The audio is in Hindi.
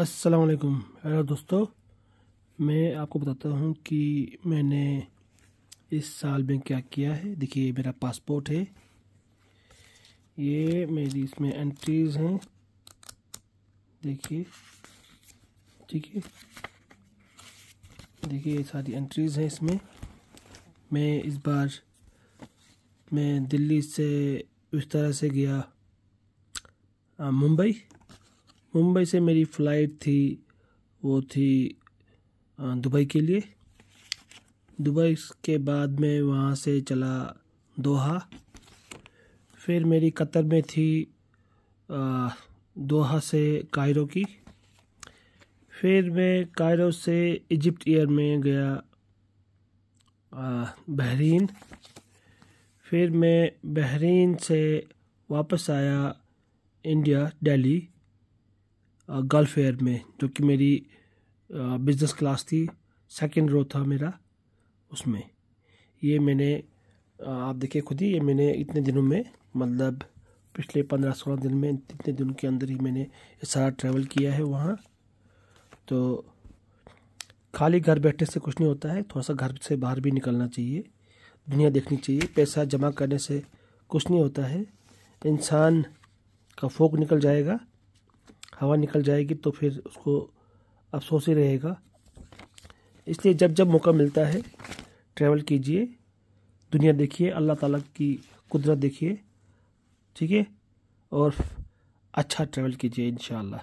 असलकुम हेलो दोस्तों मैं आपको बताता हूँ कि मैंने इस साल में क्या किया है देखिए मेरा पासपोर्ट है ये मेरी इसमें एंट्रीज़ हैं देखिए ठीक है देखिए ये सारी एंट्रीज़ हैं इसमें मैं इस बार मैं दिल्ली से उस तरह से गया मुंबई मुंबई से मेरी फ़्लाइट थी वो थी दुबई के लिए दुबई के बाद मैं वहाँ से चला दोहा फिर मेरी कतर में थी दोहा से कायरो की फिर मैं कायरो से इजिप्ट एयर में गया बहरीन फिर मैं बहरीन से वापस आया इंडिया दिल्ली गल्फ एयर में जो कि मेरी बिज़नेस क्लास थी सेकंड रो था मेरा उसमें ये मैंने आप देखिए खुद ही ये मैंने इतने दिनों में मतलब पिछले पंद्रह सोलह दिन में इतने दिन के अंदर ही मैंने ये सारा ट्रैवल किया है वहाँ तो खाली घर बैठने से कुछ नहीं होता है थोड़ा सा घर से बाहर भी निकलना चाहिए दुनिया देखनी चाहिए पैसा जमा करने से कुछ नहीं होता है इंसान का फोक निकल जाएगा हवा निकल जाएगी तो फिर उसको अफसोस ही रहेगा इसलिए जब जब मौका मिलता है ट्रैवल कीजिए दुनिया देखिए अल्लाह ताला की कुदरत देखिए ठीक है और अच्छा ट्रैवल कीजिए इन